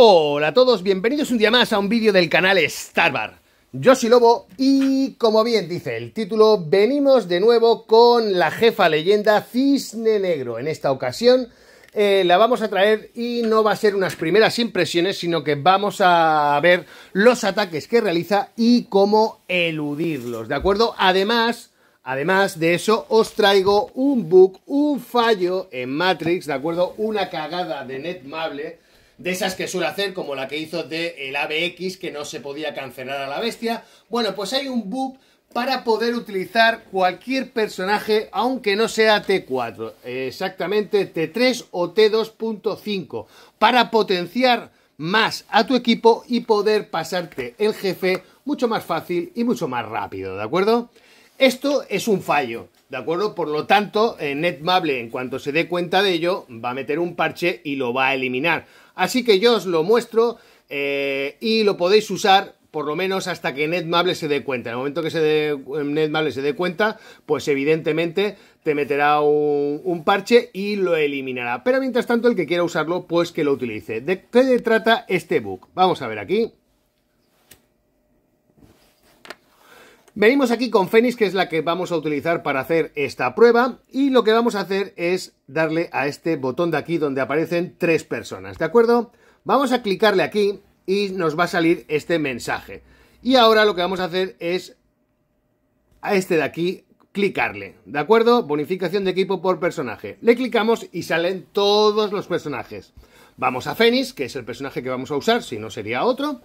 Hola a todos, bienvenidos un día más a un vídeo del canal Starbar. Yo soy Lobo y, como bien dice el título, venimos de nuevo con la jefa leyenda Cisne Negro. En esta ocasión eh, la vamos a traer y no va a ser unas primeras impresiones, sino que vamos a ver los ataques que realiza y cómo eludirlos, ¿de acuerdo? Además... Además de eso, os traigo un bug, un fallo en Matrix, ¿de acuerdo? Una cagada de Netmable, de esas que suele hacer, como la que hizo de el ABX, que no se podía cancelar a la bestia. Bueno, pues hay un bug para poder utilizar cualquier personaje, aunque no sea T4, exactamente T3 o T2.5, para potenciar más a tu equipo y poder pasarte el jefe mucho más fácil y mucho más rápido, ¿de acuerdo? Esto es un fallo, ¿de acuerdo? Por lo tanto, eh, NetMable, en cuanto se dé cuenta de ello, va a meter un parche y lo va a eliminar. Así que yo os lo muestro eh, y lo podéis usar por lo menos hasta que NetMable se dé cuenta. En el momento que se dé, eh, se dé cuenta, pues evidentemente te meterá un, un, parche y lo eliminará. Pero mientras tanto, el que quiera usarlo, pues que lo utilice. ¿De qué trata este bug? Vamos a ver aquí. Venimos aquí con Fénix, que es la que vamos a utilizar para hacer esta prueba, y lo que vamos a hacer es darle a este botón de aquí donde aparecen tres personas, ¿de acuerdo? Vamos a clicarle aquí y nos va a salir este mensaje. Y ahora lo que vamos a hacer es a este de aquí clicarle, ¿de acuerdo? Bonificación de equipo por personaje. Le clicamos y salen todos los personajes. Vamos a Fénix, que es el personaje que vamos a usar, si no sería otro.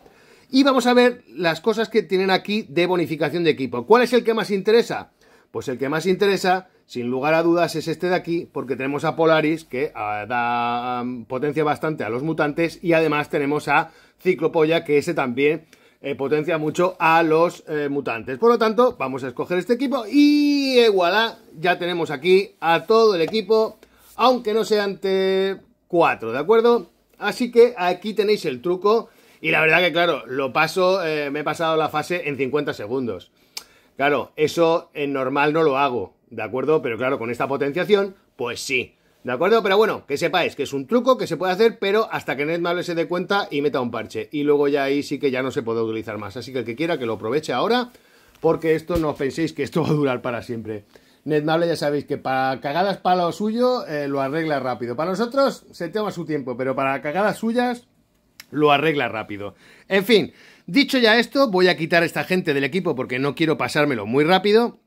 Y vamos a ver las cosas que tienen aquí de bonificación de equipo. ¿Cuál es el que más interesa? Pues el que más interesa, sin lugar a dudas, es este de aquí, porque tenemos a Polaris, que eh, da mm, potencia bastante a los mutantes, y además tenemos a Ciclopolla, que ese también eh, potencia mucho a los eh, mutantes. Por lo tanto, vamos a escoger este equipo y ya tenemos aquí a todo el equipo, aunque no sea ante 4, ¿de acuerdo? Así que aquí tenéis el truco y la verdad que, claro, lo paso, eh, me he pasado la fase en 50 segundos. Claro, eso en normal no lo hago, ¿de acuerdo? Pero claro, con esta potenciación, pues sí. ¿De acuerdo? Pero bueno, que sepáis que es un truco que se puede hacer, pero hasta que NetMable se dé cuenta y meta un parche. Y luego ya ahí sí que ya no se puede utilizar más. Así que el que quiera que lo aproveche ahora, porque esto no penséis que esto va a durar para siempre. NetMable ya sabéis que para cagadas para lo suyo eh, lo arregla rápido. Para nosotros se toma su tiempo, pero para cagadas suyas lo arregla rápido. En fin, dicho ya esto, voy a quitar a esta gente del equipo porque no quiero pasármelo muy rápido.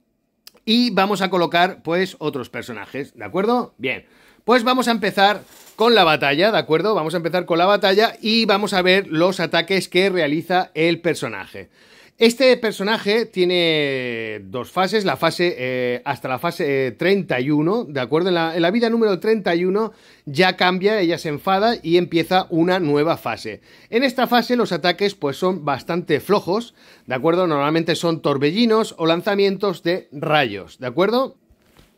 Y vamos a colocar, pues, otros personajes, ¿de acuerdo? Bien. Pues vamos a empezar con la batalla, ¿de acuerdo? Vamos a empezar con la batalla y vamos a ver los ataques que realiza el personaje. Este personaje tiene dos fases, la fase eh, hasta la fase 31, eh, ¿de acuerdo? En la, en la, vida número 31 ya cambia, ella se enfada y empieza una nueva fase. En esta fase los ataques pues son bastante flojos, ¿de acuerdo? Normalmente son torbellinos o lanzamientos de rayos, ¿de acuerdo?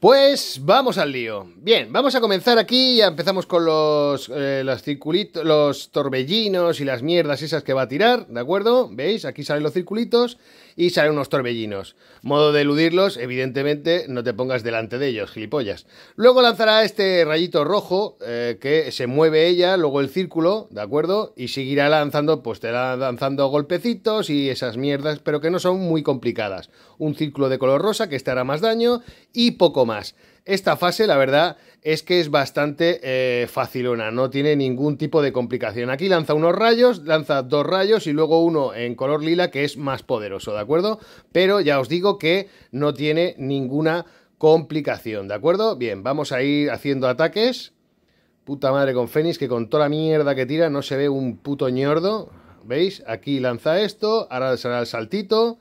Pues vamos al lío. Bien, vamos a comenzar aquí. Ya empezamos con los, eh, los, circulitos, los torbellinos y las mierdas esas que va a tirar, ¿de acuerdo? ¿Veis? Aquí salen los circulitos y salen unos torbellinos. Modo de eludirlos, evidentemente, no te pongas delante de ellos, gilipollas. Luego lanzará este rayito rojo eh, que se mueve ella, luego el círculo, ¿de acuerdo? Y seguirá lanzando, pues te lanzando golpecitos y esas mierdas, pero que no son muy complicadas. Un círculo de color rosa que estará más daño y poco más. Esta fase, la verdad, es que es bastante fácil eh, facilona, no tiene ningún tipo de complicación. Aquí lanza unos rayos, lanza dos rayos y luego uno en color lila que es más poderoso, ¿de acuerdo? Pero ya os digo que no tiene ninguna complicación, ¿de acuerdo? Bien, vamos a ir haciendo ataques. Puta madre con Fénix, que con toda la mierda que tira no se ve un puto ñordo. ¿Veis? Aquí lanza esto, ahora será el saltito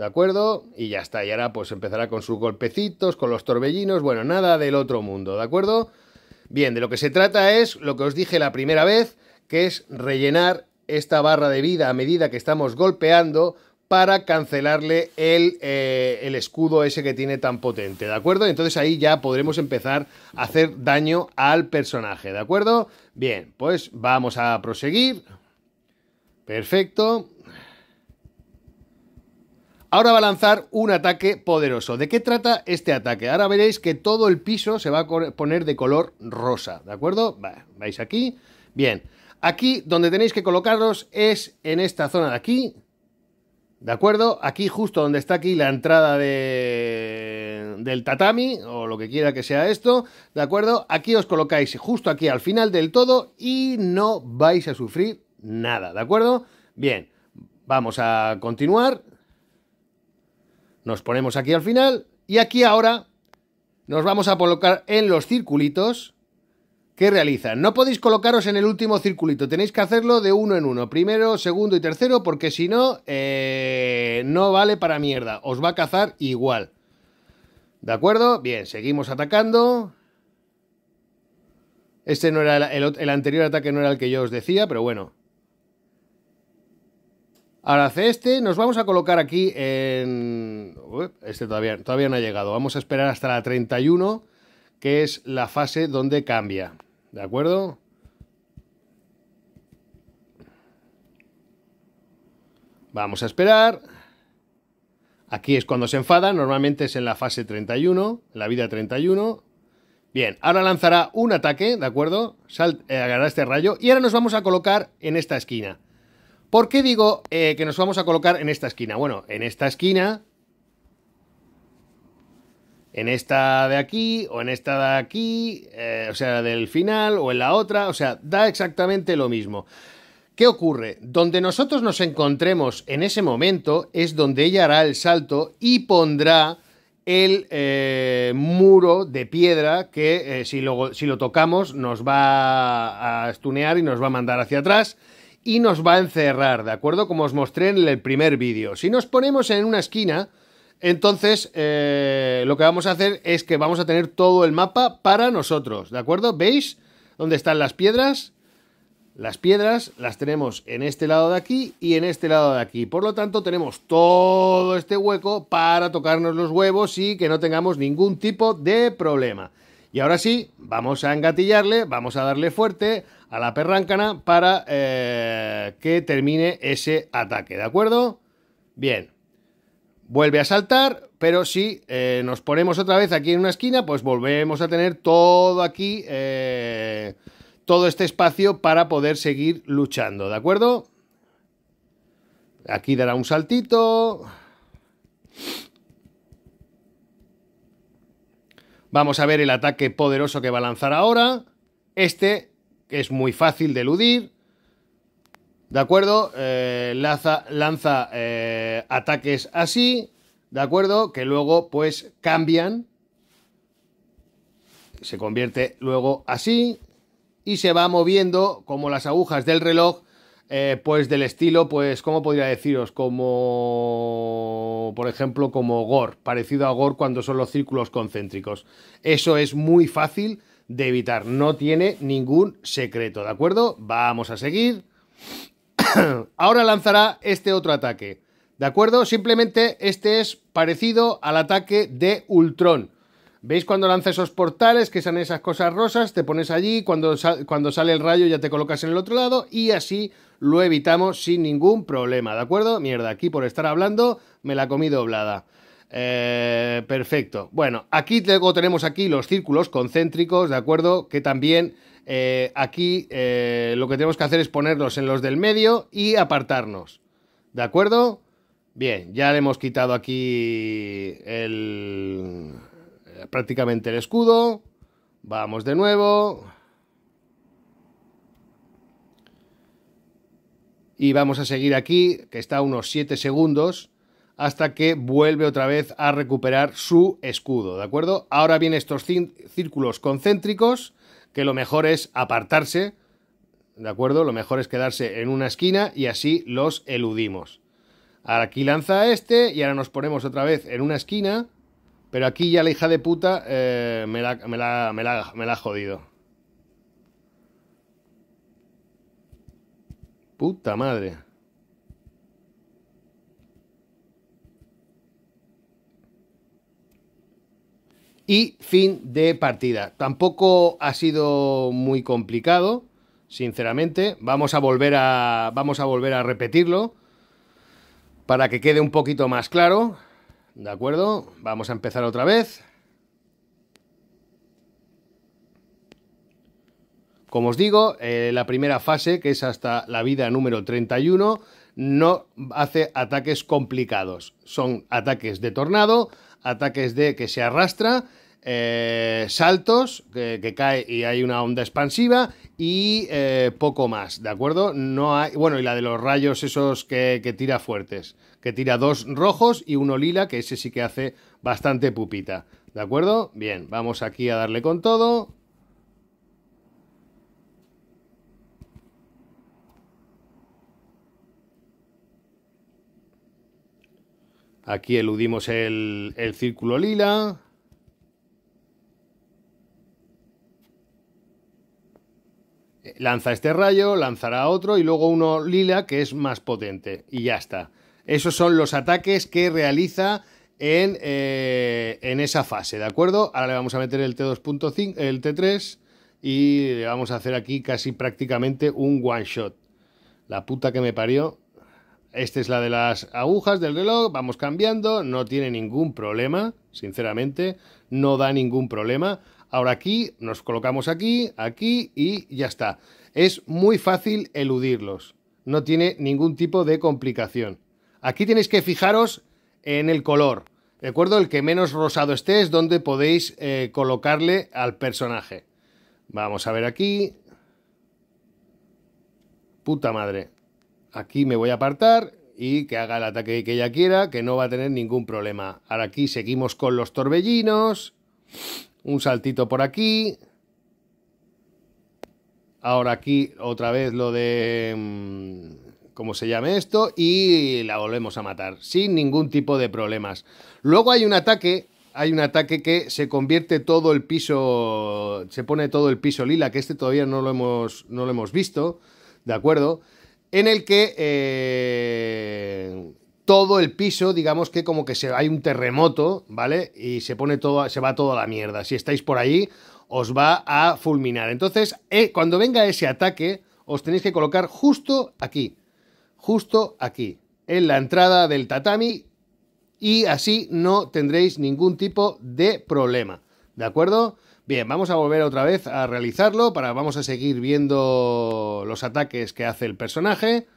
¿De acuerdo? Y ya está. Y ahora pues empezará con sus golpecitos, con los torbellinos. Bueno, nada del otro mundo, ¿de acuerdo? Bien, de lo que se trata es lo que os dije la primera vez, que es rellenar esta barra de vida a medida que estamos golpeando para cancelarle el, eh, el, escudo ese que tiene tan potente, ¿de acuerdo? Entonces ahí ya podremos empezar a hacer daño al personaje, ¿de acuerdo? Bien, pues vamos a proseguir. Perfecto. Ahora va a lanzar un ataque poderoso. ¿De qué trata este ataque? Ahora veréis que todo el piso se va a poner de color rosa, ¿de acuerdo? vais aquí. Bien, aquí donde tenéis que colocarlos es en esta zona de aquí, ¿de acuerdo? Aquí justo donde está aquí la entrada de... del tatami, o lo que quiera que sea esto, ¿de acuerdo? Aquí os colocáis justo aquí al final del todo y no vais a sufrir nada, ¿de acuerdo? Bien, vamos a continuar nos ponemos aquí al final y aquí ahora nos vamos a colocar en los circulitos que realizan. No podéis colocaros en el último circulito, tenéis que hacerlo de uno en uno, primero, segundo y tercero, porque si no, eh, no vale para mierda, os va a cazar igual. ¿De acuerdo? Bien, seguimos atacando. Este no era el anterior ataque no era el que yo os decía, pero bueno. Ahora hace este, nos vamos a colocar aquí en... este todavía, todavía no ha llegado, vamos a esperar hasta la 31, que es la fase donde cambia, ¿de acuerdo? Vamos a esperar. Aquí es cuando se enfada, normalmente es en la fase 31, la vida 31. Bien, ahora lanzará un ataque, ¿de acuerdo? Eh, agarrará este rayo y ahora nos vamos a colocar en esta esquina. ¿Por qué digo eh, que nos vamos a colocar en esta esquina? Bueno, en esta esquina, en esta de aquí o en esta de aquí, eh, o sea, del final o en la otra, o sea, da exactamente lo mismo. ¿Qué ocurre? Donde nosotros nos encontremos en ese momento es donde ella hará el salto y pondrá el eh, muro de piedra que si, lo, si, lo, tocamos nos va a estunear y nos va a mandar hacia atrás y nos va a encerrar, ¿de acuerdo? Como os mostré en el primer vídeo. Si nos ponemos en una esquina, entonces eh, lo que vamos a hacer es que vamos a tener todo el mapa para nosotros, ¿de acuerdo? ¿Veis dónde están las piedras? Las piedras las tenemos en este lado de aquí y en este lado de aquí. Por lo tanto, tenemos todo este hueco para tocarnos los huevos y que no tengamos ningún tipo de problema. Y ahora sí, vamos a engatillarle, vamos a darle fuerte a la perrancana para eh, que termine ese ataque, ¿de acuerdo? Bien. Vuelve a saltar, pero si eh, nos ponemos otra vez aquí en una esquina, pues volvemos a tener todo aquí, eh, todo este espacio para poder seguir luchando, ¿de acuerdo? Aquí dará un saltito. Vamos a ver el ataque poderoso que va a lanzar ahora. Este es muy fácil de eludir. ¿De acuerdo? Eh, lanza, eh, ataques así. ¿De acuerdo? Que luego pues cambian. Se convierte luego así. Y se va moviendo como las agujas del reloj eh, pues del estilo, pues, ¿cómo podría deciros? Como, por ejemplo, como Gore, parecido a Gore cuando son los círculos concéntricos. Eso es muy fácil de evitar, no tiene ningún secreto, ¿de acuerdo? Vamos a seguir. Ahora lanzará este otro ataque, ¿de acuerdo? Simplemente este es parecido al ataque de Ultron. ¿Veis cuando lanza esos portales que son esas cosas rosas? Te pones allí, cuando, cuando sale el rayo ya te colocas en el otro lado y así lo evitamos sin ningún problema, ¿de acuerdo? Mierda, aquí por estar hablando me la comí doblada. Eh, perfecto. Bueno, aquí tenemos aquí los círculos concéntricos, ¿de acuerdo? Que también eh, aquí eh, lo que tenemos que hacer es ponerlos en los del medio y apartarnos, ¿de acuerdo? Bien, ya le hemos quitado aquí el... Eh, prácticamente el escudo. Vamos de nuevo. Y vamos a seguir aquí, que está unos 7 segundos, hasta que vuelve otra vez a recuperar su escudo, ¿de acuerdo? Ahora vienen estos círculos concéntricos, que lo mejor es apartarse, ¿de acuerdo? Lo mejor es quedarse en una esquina y así los eludimos. aquí lanza este y ahora nos ponemos otra vez en una esquina pero aquí ya la hija de puta eh, me, la, ha jodido. Puta madre. Y fin de partida. Tampoco ha sido muy complicado, sinceramente. Vamos a volver a, vamos a, volver a repetirlo para que quede un poquito más claro. ¿De acuerdo? Vamos a empezar otra vez. Como os digo, eh, la primera fase, que es hasta la vida número 31, no hace ataques complicados. Son ataques de tornado, ataques de que se arrastra eh, saltos que, cae y hay una onda expansiva y eh, poco más, ¿de acuerdo? No hay, bueno, y la de los rayos esos que, que, tira fuertes, que tira dos rojos y uno lila, que ese sí que hace bastante pupita, ¿de acuerdo? Bien, vamos aquí a darle con todo. Aquí eludimos el, el círculo lila. lanza este rayo, lanzará otro y luego uno lila que es más potente y ya está. Esos son los ataques que realiza en, eh, en esa fase, ¿de acuerdo? Ahora le vamos a meter el T2.5, el T3 y le vamos a hacer aquí casi prácticamente un one shot. La puta que me parió. Esta es la de las agujas del reloj, vamos cambiando, no tiene ningún problema, sinceramente, no da ningún problema. Ahora aquí, nos colocamos aquí, aquí y ya está. Es muy fácil eludirlos. No tiene ningún tipo de complicación. Aquí tenéis que fijaros en el color. De acuerdo, el que menos rosado esté es donde podéis eh, colocarle al personaje. Vamos a ver aquí. Puta madre. Aquí me voy a apartar y que haga el ataque que ella quiera, que no va a tener ningún problema. Ahora aquí seguimos con los torbellinos. Un saltito por aquí. Ahora aquí otra vez lo de... Mm, ¿Cómo se llame esto? Y la volvemos a matar. Sin ningún tipo de problemas. Luego hay un ataque hay un ataque que se convierte todo el piso, se pone todo el piso lila, que este todavía no lo hemos, no lo hemos visto, ¿de acuerdo? En el que eh, todo el piso, digamos que como que se, hay un terremoto, ¿vale? Y se pone todo, se va toda la mierda. Si estáis por ahí, os va a fulminar. Entonces, eh, cuando venga ese ataque, os tenéis que colocar justo aquí, justo aquí, en la entrada del tatami, y así no tendréis ningún tipo de problema. ¿De acuerdo? Bien, vamos a volver otra vez a realizarlo. Para, vamos a seguir viendo los ataques que hace el personaje.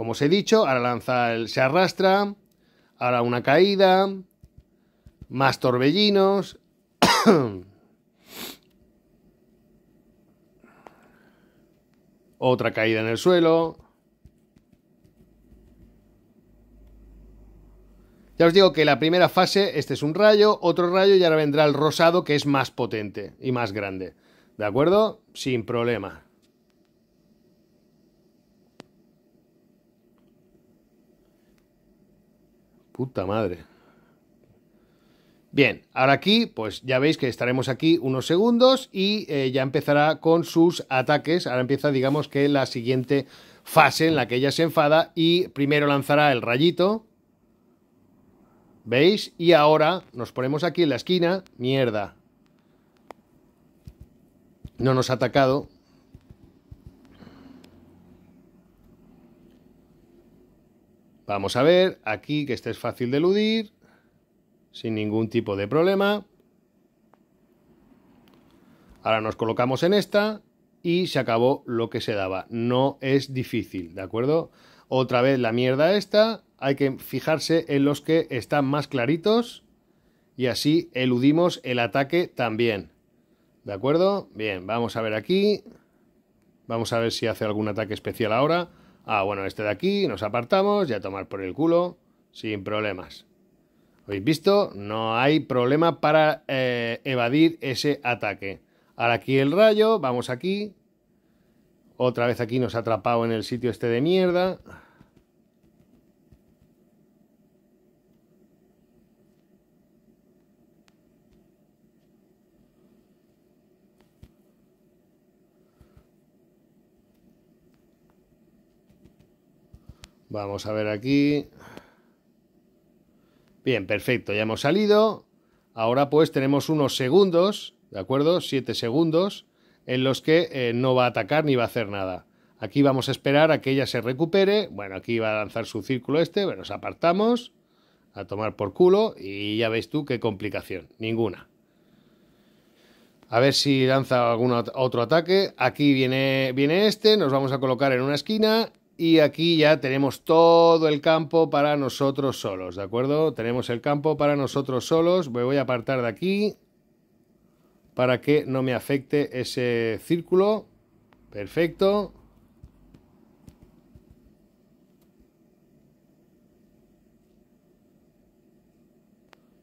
Como os he dicho, ahora lanza el se arrastra, ahora una caída, más torbellinos. Otra caída en el suelo. Ya os digo que la primera fase, este es un rayo, otro rayo y ahora vendrá el rosado que es más potente y más grande. ¿De acuerdo? Sin problema. Puta madre. Bien, ahora aquí, pues ya veis que estaremos aquí unos segundos y eh, ya empezará con sus ataques. Ahora empieza, digamos, que la siguiente fase en la que ella se enfada y primero lanzará el rayito. ¿Veis? Y ahora nos ponemos aquí en la esquina. Mierda. No nos ha atacado. Vamos a ver, aquí que este es fácil de eludir, sin ningún tipo de problema. Ahora nos colocamos en esta y se acabó lo que se daba. No es difícil, ¿de acuerdo? Otra vez la mierda esta, hay que fijarse en los que están más claritos y así eludimos el ataque también. ¿De acuerdo? Bien, vamos a ver aquí. Vamos a ver si hace algún ataque especial ahora. Ah, bueno, este de aquí, nos apartamos y a tomar por el culo sin problemas. ¿Habéis visto? No hay problema para eh, evadir ese ataque. Ahora aquí el rayo, vamos aquí. Otra vez aquí nos ha atrapado en el sitio este de mierda. Vamos a ver aquí. Bien, perfecto, ya hemos salido. Ahora pues tenemos unos segundos, ¿de acuerdo? siete segundos en los que eh, no va a atacar ni va a hacer nada. Aquí vamos a esperar a que ella se recupere. Bueno, aquí va a lanzar su círculo este, nos apartamos a tomar por culo y ya veis tú qué complicación, ninguna. A ver si lanza algún otro ataque. Aquí viene, viene este, nos vamos a colocar en una esquina y aquí ya tenemos todo el campo para nosotros solos, ¿de acuerdo? Tenemos el campo para nosotros solos, me voy a apartar de aquí para que no me afecte ese círculo, perfecto.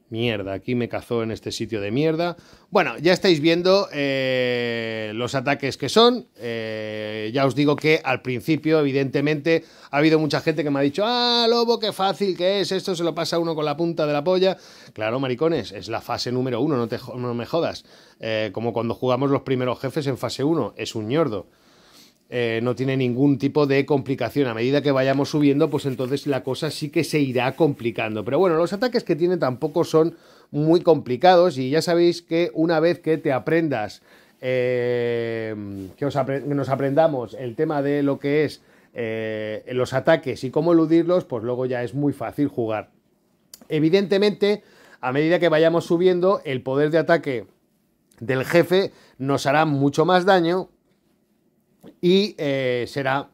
Mierda, aquí me cazó en este sitio de mierda. Bueno, ya estáis viendo eh, los ataques que son. Eh, ya os digo que al principio, evidentemente, ha habido mucha gente que me ha dicho, ah, lobo, qué fácil que es, esto se lo pasa uno con la punta de la polla. Claro, maricones, es la fase número uno, no, te, no me jodas. Eh, como cuando jugamos los primeros jefes en fase uno, es un ñordo. Eh, no tiene ningún tipo de complicación. A medida que vayamos subiendo, pues entonces la cosa sí que se irá complicando. Pero bueno, los ataques que tiene tampoco son muy complicados y ya sabéis que una vez que te aprendas, eh, que, nos aprendamos el tema de lo que es eh, los ataques y cómo eludirlos, pues luego ya es muy fácil jugar. Evidentemente, a medida que vayamos subiendo, el poder de ataque del jefe nos hará mucho más daño y eh, será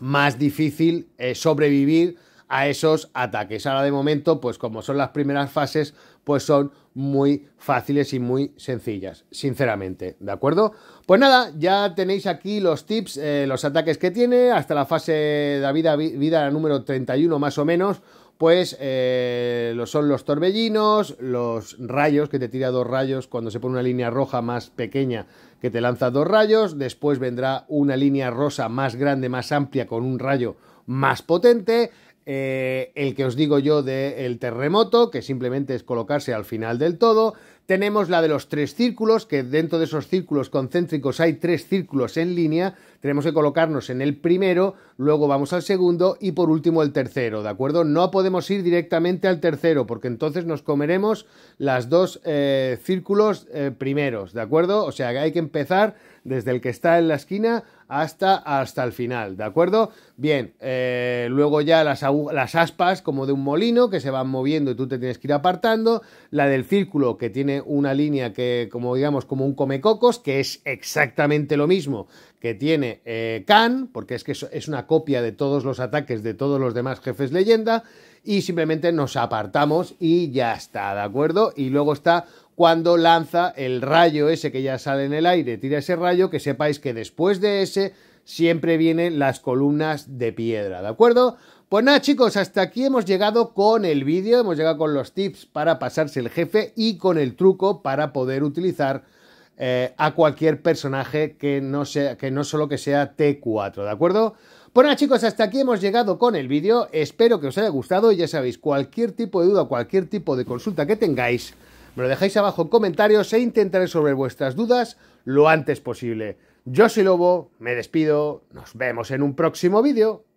más difícil eh, sobrevivir a esos ataques. Ahora de momento, pues como son las primeras fases, pues son muy fáciles y muy sencillas, sinceramente, ¿de acuerdo? Pues nada, ya tenéis aquí los tips, eh, los ataques que tiene, hasta la fase de vida, vida número 31 más o menos, pues eh, lo son los torbellinos, los rayos, que te tira dos rayos cuando se pone una línea roja más pequeña que te lanza dos rayos, después vendrá una línea rosa más grande, más amplia, con un rayo más potente, eh, el que os digo yo del terremoto, que simplemente es colocarse al final del todo, tenemos la de los tres círculos, que dentro de esos círculos concéntricos hay tres círculos en línea. Tenemos que colocarnos en el primero, luego vamos al segundo y por último el tercero, ¿de acuerdo? No podemos ir directamente al tercero porque entonces nos comeremos las dos eh, círculos eh, primeros, ¿de acuerdo? O sea que hay que empezar desde el que está en la esquina hasta, hasta el final, ¿de acuerdo? Bien, eh, luego ya las, las aspas como de un molino que se van moviendo y tú te tienes que ir apartando, la del círculo que tiene una línea que, como digamos, como un comecocos, que es exactamente lo mismo que tiene eh, Khan, porque es que es una copia de todos los ataques de todos los demás jefes leyenda, y simplemente nos apartamos y ya está, ¿de acuerdo? Y luego está cuando lanza el rayo ese que ya sale en el aire, tira ese rayo, que sepáis que después de ese siempre vienen las columnas de piedra, ¿de acuerdo? Pues nada chicos, hasta aquí hemos llegado con el vídeo, hemos llegado con los tips para pasarse el jefe y con el truco para poder utilizar eh, a cualquier personaje que no, sea, que no solo que sea T4, ¿de acuerdo? Pues nada chicos, hasta aquí hemos llegado con el vídeo, espero que os haya gustado y ya sabéis, cualquier tipo de duda, cualquier tipo de consulta que tengáis, me lo dejáis abajo en comentarios e intentaré resolver vuestras dudas lo antes posible. Yo soy Lobo, me despido, nos vemos en un próximo vídeo.